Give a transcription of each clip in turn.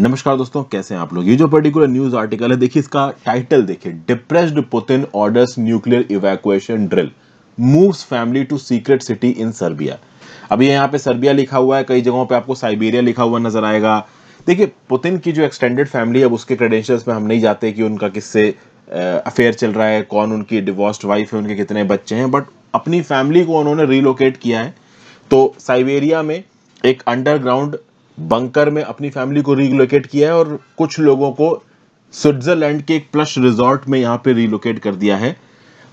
नमस्कार दोस्तों कैसे हैं आप लोग ये जो पर्टिकुलर न्यूज आर्टिकल है देखिए इसका टाइटल देखिए depressed Putin orders nuclear evacuation drill moves family to secret city in Serbia अभी यहाँ पे सर्बिया लिखा हुआ है कई जगहों पे आपको साइबेरिया लिखा हुआ नजर आएगा देखिए पुतिन की जो एक्सटेंडेड फैमिली है उसके क्रेडेंशियल्स में हम नहीं जाते कि उनका किससे अफेयर चल रहा है कौन उनकी डिवोर्स्ड वाइफ है उनके कितने बच्चे हैं बट अपनी फैमिली को उन्होंने रिलोकेट किया है तो साइबेरिया में एक अंडरग्राउंड बंकर में अपनी फैमिली को रीलोकेट किया है और कुछ लोगों को स्विट्जरलैंड के एक प्लश रिजॉर्ट में यहाँ पे रीलोकेट कर दिया है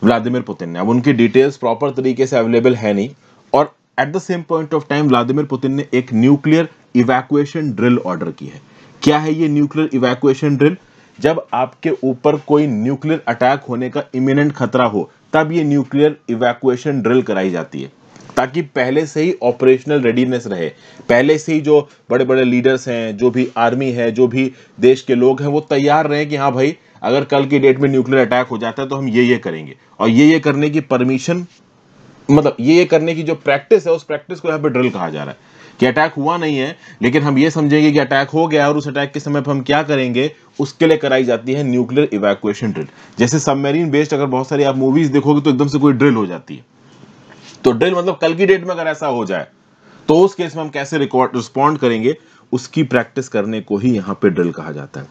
व्लादिमिर पुतिन ने अब उनकी डिटेल्स प्रॉपर तरीके से अवेलेबल है नहीं और at the same point of time Vladimir Putin ने एक न्यूक्लियर इवैक्यूएशन ड्रिल ऑर्डर की है क्या है ये न्यूक्लियर इवैक्यूएशन ड्रिल जब आपके ऊपर कोई न्यूक्लियर अटैक होने का इमिनेंट खतरा हो तब ये न्यूक्लियर इवैक्यूएशन ड्रिल कराई जाती है ताकि पहले से ही ऑपरेशनल रेडीनेस रहे पहले से ही जो बड़े बड़े लीडर्स हैं जो भी आर्मी है जो भी देश के लोग हैं वो तैयार रहे कि हाँ भाई अगर कल की डेट में न्यूक्लियर अटैक हो जाता है तो हम ये ये करेंगे और ये ये करने की परमिशन मतलब ये ये करने की जो प्रैक्टिस है उस प्रैक्टिस को यहाँ पे ड्रिल कहा जा रहा है कि अटैक हुआ नहीं है लेकिन हम ये समझेंगे कि अटैक हो गया और उस अटैक के समय पर हम क्या करेंगे उसके लिए कराई जाती है न्यूक्लियर इवैक्यूएशन ड्रिल जैसे सबमरीन बेस्ड अगर बहुत सारी आप मूवीज देखोगे तो एकदम से कोई ड्रिल हो जाती है तो ड्रिल मतलब कल की डेट में अगर ऐसा हो जाए तो उस केस में हम कैसे रिकॉर्ड रिस्पॉन्ड करेंगे उसकी प्रैक्टिस करने को ही यहां पे ड्रिल कहा जाता है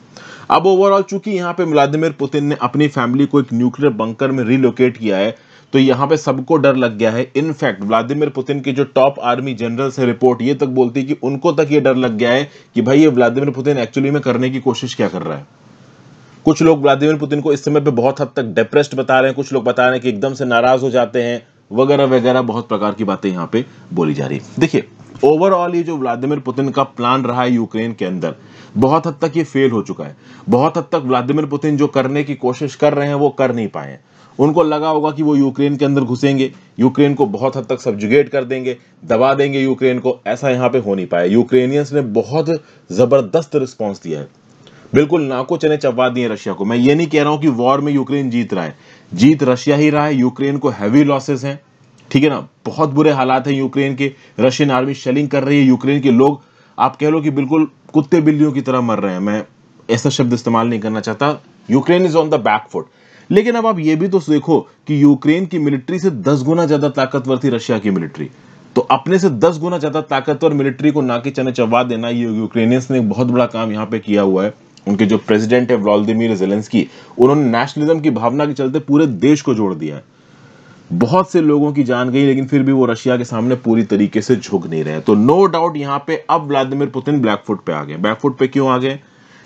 अब ओवरऑल चूंकि यहां पे व्लादिमिर पुतिन ने अपनी फैमिली को एक न्यूक्लियर बंकर में रिलोकेट किया है तो यहां पे सबको डर लग गया है इनफैक्ट व्लादिमिर पुतिन की जो टॉप आर्मी जनरल से रिपोर्ट ये तक बोलती है कि उनको तक ये डर लग गया है कि भाई ये व्लादिमिर पुतिन एक्चुअली में करने की कोशिश क्या कर रहा है कुछ लोग व्लादिमिर पुतिन को इस समय पे बहुत हद तक डिप्रेस्ड बता रहे हैं कुछ लोग बता रहे हैं कि एकदम से नाराज हो जाते हैं वगैरह वगैरह बहुत प्रकार की बातें यहाँ पे बोली जा रही है देखिए ओवरऑल ये जो व्लादिमीर पुतिन का प्लान रहा है यूक्रेन के अंदर बहुत हद तक ये फेल हो चुका है बहुत हद तक व्लादिमीर पुतिन जो करने की कोशिश कर रहे हैं वो कर नहीं पाए उनको लगा होगा कि वो यूक्रेन के अंदर घुसेंगे यूक्रेन को बहुत हद तक सब्जुगेट कर देंगे दबा देंगे यूक्रेन को ऐसा यहाँ पे हो नहीं पाया यूक्रेनियंस ने बहुत ज़बरदस्त रिस्पॉन्स दिया है बिल्कुल नाको चने चबा दिए रशिया को मैं ये नहीं कह रहा हूं कि वॉर में यूक्रेन जीत रहा है जीत रशिया ही रहा है यूक्रेन को हैवी लॉसेस हैं ठीक है ना बहुत बुरे हालात हैं यूक्रेन के रशियन आर्मी शेलिंग कर रही है यूक्रेन के लोग आप कह लो कि बिल्कुल कुत्ते बिल्लियों की तरह मर रहे हैं मैं ऐसा शब्द इस्तेमाल नहीं करना चाहता Ukraine is on the back foot लेकिन अब आप ये भी तो देखो कि यूक्रेन की मिलिट्री से दस गुना ज्यादा ताकतवर थी रशिया की मिलिट्री तो अपने से दस गुना ज्यादा ताकतवर मिलिट्री को नाके चने चबा देना ये यूक्रेनियंस ने बहुत बड़ा काम यहाँ पे किया हुआ है उनके जो प्रेसिडेंट है व्लादिमिर जेलेंस्की उन्होंने नेशनलिज्म की भावना के चलते पूरे देश को जोड़ दिया है बहुत से लोगों की जान गई लेकिन फिर भी वो रशिया के सामने पूरी तरीके से झुक नहीं रहे तो नो डाउट यहाँ पे अब व्लादिमिर पुतिन ब्लैकफुट पे आ गए ब्लैकफुट पे क्यों आ गए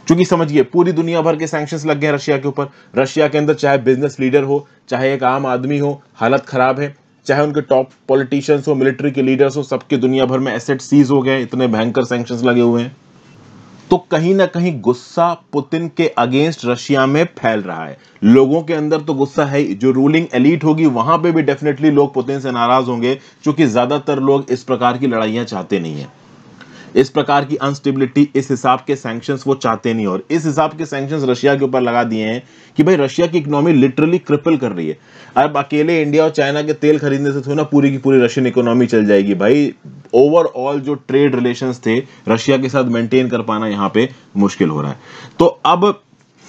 क्योंकि समझिए पूरी दुनिया भर के सैंक्शन लग गए रशिया के ऊपर रशिया के अंदर चाहे बिजनेस लीडर हो चाहे एक आम आदमी हो हालत खराब है चाहे उनके टॉप पॉलिटिशियंस हो मिलिट्री के लीडर्स हो सबके दुनिया भर में एसेट सीज हो गए इतने भयंकर सैंक्शन लगे हुए हैं तो कहीं ना कहीं गुस्सा पुतिन के अगेंस्ट रशिया में फैल रहा है लोगों के अंदर तो गुस्सा है जो रूलिंग एलिट होगी वहां पे भी डेफिनेटली लोग पुतिन से नाराज होंगे क्योंकि ज्यादातर लोग इस प्रकार की लड़ाइयां चाहते नहीं है इस प्रकार की अनस्टेबिलिटी इस हिसाब के सैंक्शंस वो चाहते नहीं और इस हिसाब के सैंक्शंस रशिया के ऊपर लगा दिए हैं कि भाई रशिया की इकोनॉमी लिटरली क्रिपल कर रही है अब अकेले इंडिया और चाइना के तेल खरीदने से थोड़ी ना पूरी की पूरी रशियन इकोनॉमी चल जाएगी भाई ओवरऑल जो ट्रेड रिलेशन थे रशिया के साथ मेंटेन कर पाना यहाँ पे मुश्किल हो रहा है तो अब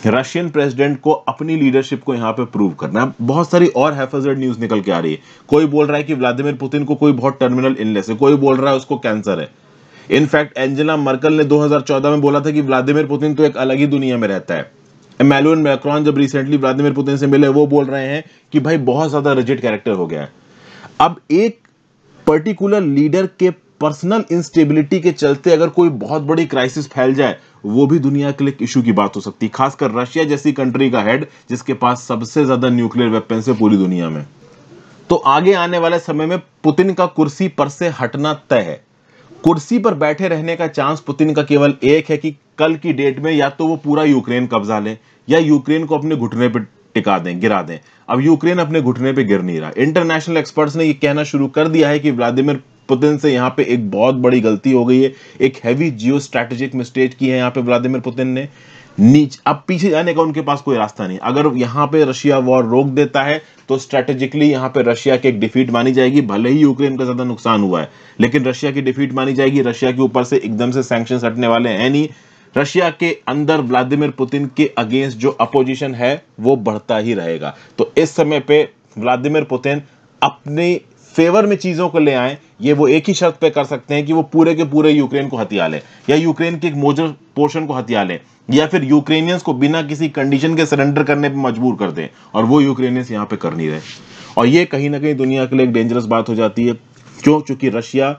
रशियन प्रेसिडेंट को अपनी लीडरशिप को यहाँ पे प्रूव करना है बहुत सारी और हैफेजर्ड न्यूज निकल के आ रही है कोई बोल रहा है कि व्लादिमीर पुतिन को कोई बहुत टर्मिनल इनलेस है कोई बोल रहा है उसको कैंसर है इनफैक्ट एंजेला मर्कल ने 2014 में बोला था कि व्लादिमिर पुतिन तो एक अलग ही दुनिया में रहता है मेलोन मैक्रॉन जब रिसेंटली व्लादिमिर पुतिन से मिले वो बोल रहे हैं कि भाई बहुत ज्यादा रिजिट कैरेक्टर हो गया है अब एक पर्टिकुलर लीडर के पर्सनल इंस्टेबिलिटी के चलते अगर कोई बहुत बड़ी क्राइसिस फैल जाए वो भी दुनिया के लिए इशू की बात हो सकती है खासकर रशिया जैसी कंट्री का हेड जिसके पास सबसे ज्यादा न्यूक्लियर वेपन है पूरी दुनिया में तो आगे आने वाले समय में पुतिन का कुर्सी पर से हटना तय है कुर्सी पर बैठे रहने का चांस पुतिन का केवल एक है कि कल की डेट में या तो वो पूरा यूक्रेन कब्जा लें या यूक्रेन को अपने घुटने पर टिका दें गिरा दें अब यूक्रेन अपने घुटने पर गिर नहीं रहा इंटरनेशनल एक्सपर्ट्स ने यह कहना शुरू कर दिया है कि व्लादिमिर पुतिन से यहां पे एक बहुत बड़ी गलती हो गई है एक हैवी जियो स्ट्रेटेजिक मिस्टेक की है यहां पे व्लादिमिर पुतिन ने नीच अब पीछे जाने का उनके पास कोई रास्ता नहीं अगर यहाँ पे रशिया वॉर रोक देता है तो स्ट्रेटेजिकली यहाँ पे रशिया की एक डिफीट मानी जाएगी भले ही यूक्रेन का ज्यादा नुकसान हुआ है लेकिन रशिया की डिफीट मानी जाएगी रशिया के ऊपर से एकदम से सैंक्शन हटने वाले हैं नहीं रशिया के अंदर व्लादिमिर पुतिन के अगेंस्ट जो अपोजिशन है वो बढ़ता ही रहेगा तो इस समय पे व्लादिमिर पुतिन अपनी फेवर में चीज़ों को ले आए ये वो एक ही शर्त पे कर सकते हैं कि वो पूरे के पूरे यूक्रेन को हथिया लें या यूक्रेन के एक मोजर पोर्शन को हथिया लें या फिर यूक्रेनियंस को बिना किसी कंडीशन के सरेंडर करने पर मजबूर कर दें और वो यूक्रेनियंस यहाँ पे कर नहीं रहे और ये कहीं ना कहीं दुनिया के लिए एक डेंजरस बात हो जाती है क्यों चूंकि रशिया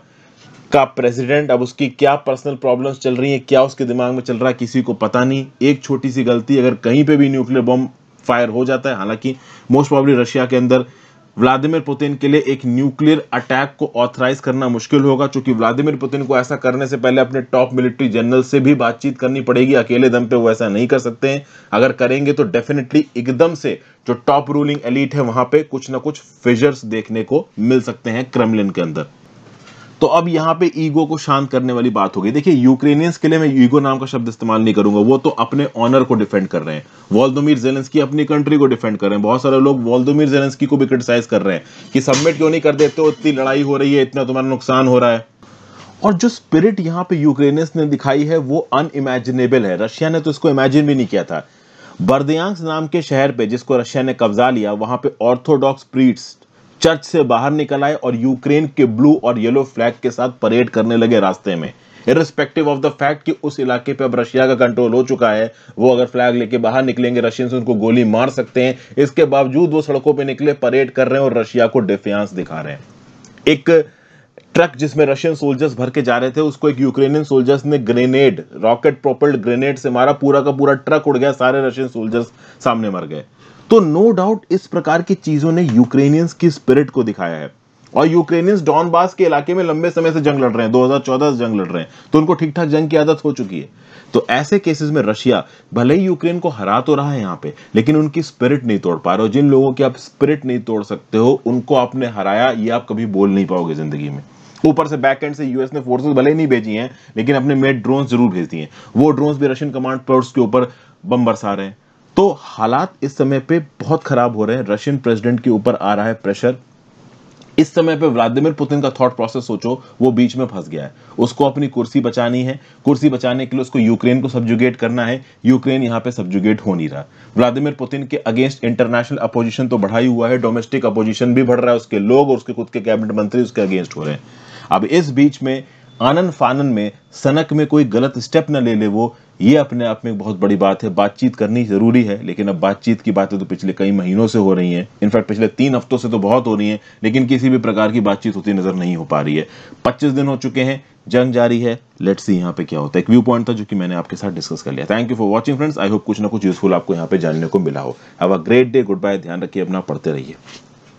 का प्रेसिडेंट अब उसकी क्या पर्सनल प्रॉब्लम्स चल रही हैं क्या उसके दिमाग में चल रहा है किसी को पता नहीं एक छोटी सी गलती अगर कहीं पे भी न्यूक्लियर बम फायर हो जाता है हालांकि मोस्ट प्रॉब्ली रशिया के अंदर व्लादिमीर पुतिन के लिए एक न्यूक्लियर अटैक को ऑथराइज करना मुश्किल होगा चूंकि व्लादिमीर पुतिन को ऐसा करने से पहले अपने टॉप मिलिट्री जनरल से भी बातचीत करनी पड़ेगी अकेले दम पे वो ऐसा नहीं कर सकते हैं अगर करेंगे तो डेफिनेटली एकदम से जो टॉप रूलिंग एलिट है वहां पे कुछ ना कुछ फिजर्स देखने को मिल सकते हैं क्रेमलिन के अंदर तो अब यहाँ पे ईगो को शांत करने वाली बात हो गई देखिए यूक्रेनियंस के लिए मैं ईगो नाम का शब्द इस्तेमाल नहीं करूंगा वो तो अपने ऑनर को डिफेंड कर रहे हैं वॉल्दोमिर जेलेंस्की अपनी कंट्री को डिफेंड कर रहे हैं बहुत सारे लोग वॉल्दोमिर जेलेंस्की को भी क्रिटिसाइज कर रहे हैं कि सबमिट क्यों नहीं कर देते हो इतनी लड़ाई हो रही है इतना तुम्हारा नुकसान हो रहा है और जो स्पिरिट यहाँ पे यूक्रेनियंस ने दिखाई है वो अनइमेजिनेबल है रशिया ने तो इसको इमेजिन भी नहीं किया था बर्दियांस नाम के शहर पे जिसको रशिया ने कब्जा लिया वहां पे ऑर्थोडॉक्स प्रीट्स चर्च से बाहर निकल आए और यूक्रेन के ब्लू और येलो फ्लैग के साथ परेड करने लगे रास्ते में इरेस्पेक्टिव ऑफ द फैक्ट कि उस इलाके पे अब रशिया का कंट्रोल हो चुका है वो अगर फ्लैग लेके बाहर निकलेंगे रशियंस उनको गोली मार सकते हैं इसके बावजूद वो सड़कों पे निकले परेड कर रहे हैं और रशिया को डिफियांस दिखा रहे हैं एक ट्रक जिसमें रशियन सोल्जर्स भर के जा रहे थे उसको एक यूक्रेनियन सोल्जर्स ने ग्रेनेड रॉकेट प्रोपल्ड ग्रेनेड से मारा पूरा का पूरा ट्रक उड़ गया सारे रशियन सोल्जर्स सामने मर गए तो नो डाउट इस प्रकार की चीजों ने यूक्रेनियंस की स्पिरिट को दिखाया है और यूक्रेनियंस डॉनबास के इलाके में लंबे समय से जंग लड़ रहे हैं 2014 से जंग लड़ रहे हैं तो उनको ठीक ठाक जंग की आदत हो चुकी है तो ऐसे केसेस में रशिया भले ही यूक्रेन को हरा तो रहा है यहां पे लेकिन उनकी स्पिरिट नहीं तोड़ पा रहे हो जिन लोगों की आप स्पिरिट नहीं तोड़ सकते हो उनको आपने हराया ये आप कभी बोल नहीं पाओगे जिंदगी में ऊपर से बैक एंड से यूएस ने फोर्सेस भले ही नहीं भेजी हैं लेकिन अपने मेड ड्रोन जरूर भेज दिए वो ड्रोन भी रशियन कमांड पोस्ट के ऊपर बम बरसा रहे हैं तो हालात इस समय पे बहुत खराब हो रहे हैं रशियन प्रेसिडेंट के ऊपर आ रहा है प्रेशर इस समय पे व्लादिमीर पुतिन का थॉट प्रोसेस सोचो वो बीच में फंस गया है उसको अपनी कुर्सी बचानी है कुर्सी बचाने के लिए उसको यूक्रेन को सब्जुगेट करना है यूक्रेन यहां पे सब्जुगेट हो नहीं रहा व्लादिमीर पुतिन के अगेंस्ट इंटरनेशनल अपोजिशन तो बढ़ा ही हुआ है डोमेस्टिक अपोजिशन भी बढ़ रहा है उसके लोग और उसके खुद के कैबिनेट मंत्री उसके अगेंस्ट हो रहे हैं अब इस बीच में आनन फानन में सनक में कोई गलत स्टेप न ले ले वो ये अपने आप में बहुत बड़ी बात है बातचीत करनी जरूरी है लेकिन अब बातचीत की बातें तो पिछले कई महीनों से हो रही हैं इनफैक्ट पिछले तीन हफ्तों से तो बहुत हो रही हैं लेकिन किसी भी प्रकार की बातचीत होती नजर नहीं हो पा रही है पच्चीस दिन हो चुके हैं जंग जारी है लेट्स सी यहाँ पे क्या होता है एक व्यू पॉइंट था जो कि मैंने आपके साथ डिस्कस कर लिया thank you for watching friends I hope कुछ ना कुछ यूजफुल आपको यहाँ पे जानने को मिला हो अब a great day goodbye ध्यान रखिए अपना पढ़ते रहिए